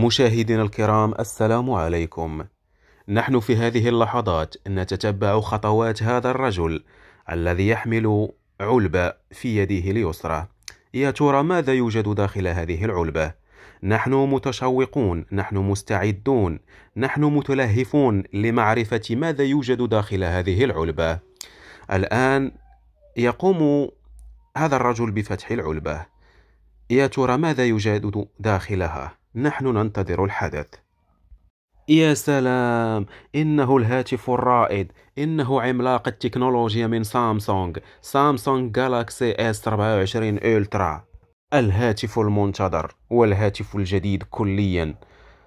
مشاهدينا الكرام السلام عليكم نحن في هذه اللحظات نتتبع خطوات هذا الرجل الذي يحمل علبة في يده اليسرى يا ترى ماذا يوجد داخل هذه العلبة؟ نحن متشوقون نحن مستعدون نحن متلهفون لمعرفة ماذا يوجد داخل هذه العلبة الآن يقوم هذا الرجل بفتح العلبة يا ترى ماذا يوجد داخلها؟ نحن ننتظر الحدث يا سلام إنه الهاتف الرائد إنه عملاق التكنولوجيا من سامسونج سامسونج جالاكسي اس 24 ألترا الهاتف المنتظر والهاتف الجديد كليا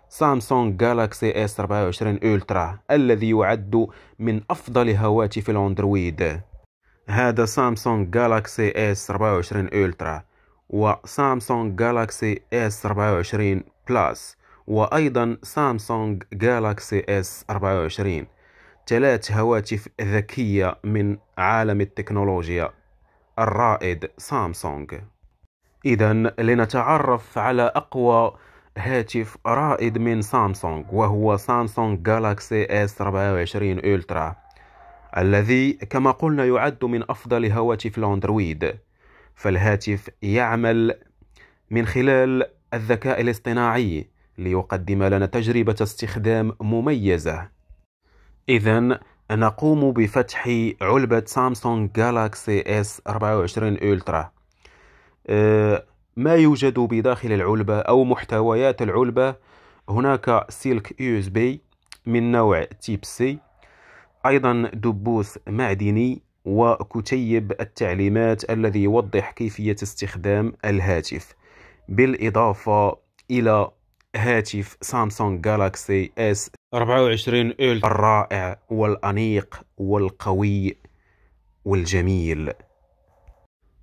سامسونج جالاكسي اس 24 ألترا الذي يعد من أفضل هواتف الأندرويد هذا سامسونج جالاكسي اس 24 ألترا وسامسونج جالاكسي اس 24 بلس وأيضا سامسونج جالاكسي اس 24 ثلاث هواتف ذكية من عالم التكنولوجيا الرائد سامسونج إذا لنتعرف على أقوى هاتف رائد من سامسونج وهو سامسونج جالاكسي اس 24 ألترا الذي كما قلنا يعد من أفضل هواتف الأندرويد فالهاتف يعمل من خلال الذكاء الاصطناعي ليقدم لنا تجربة استخدام مميزة إذا نقوم بفتح علبة سامسونج جالاكسي اس 24 ألترا آه، ما يوجد بداخل العلبة أو محتويات العلبة هناك سلك يو اس بي من نوع تيب سي أيضا دبوس معدني وكتيب التعليمات الذي يوضح كيفية استخدام الهاتف بالإضافة إلى هاتف سامسونج جالاكسي اس 24 الترا الرائع والأنيق والقوي والجميل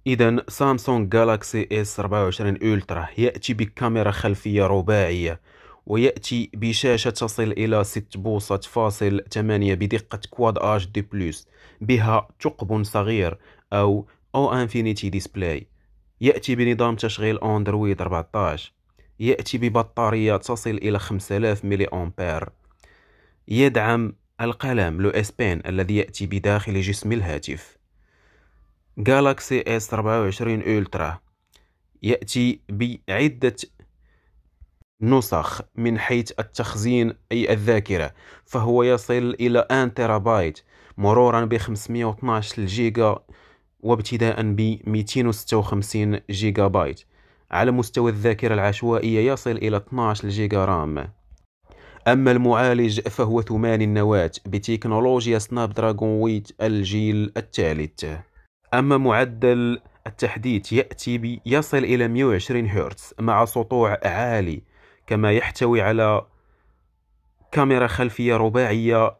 إذا سامسونج جالاكسي اس 24 الترا يأتي بكاميرا خلفية رباعية ويأتي بشاشة تصل إلى 6 بوصة فاصل 8 بدقة كواد اتش دي بلس بها ثقب صغير أو أو انفينيتي ديسبلاي يأتي بنظام تشغيل أندرويد 14 يأتي ببطارية تصل إلى 5000 ملي أمبير يدعم القلم لو اس بين الذي يأتي بداخل جسم الهاتف جالاكسي اس 24 ألترا يأتي بعدة نسخ من حيث التخزين أي الذاكرة فهو يصل إلى 1 تيرابايت مرورا ب 512 جيجا وابتداء ب 256 جيجا بايت على مستوى الذاكرة العشوائية يصل إلى 12 جيجا رام أما المعالج فهو ثمان النواة بتكنولوجيا سناب دراجون ويت الجيل الثالث أما معدل التحديث يأتي يصل إلى 120 هرتز مع سطوع عالي كما يحتوي على كاميرا خلفية رباعية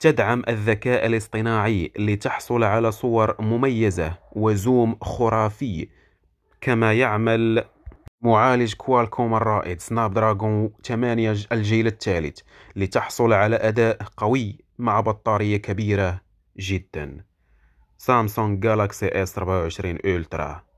تدعم الذكاء الاصطناعي لتحصل على صور مميزة وزوم خرافي كما يعمل معالج كوالكوم الرائد سناب دراجون 8 الجيل الثالث لتحصل على أداء قوي مع بطارية كبيرة جدا سامسونج جالاكسي S24 ألترا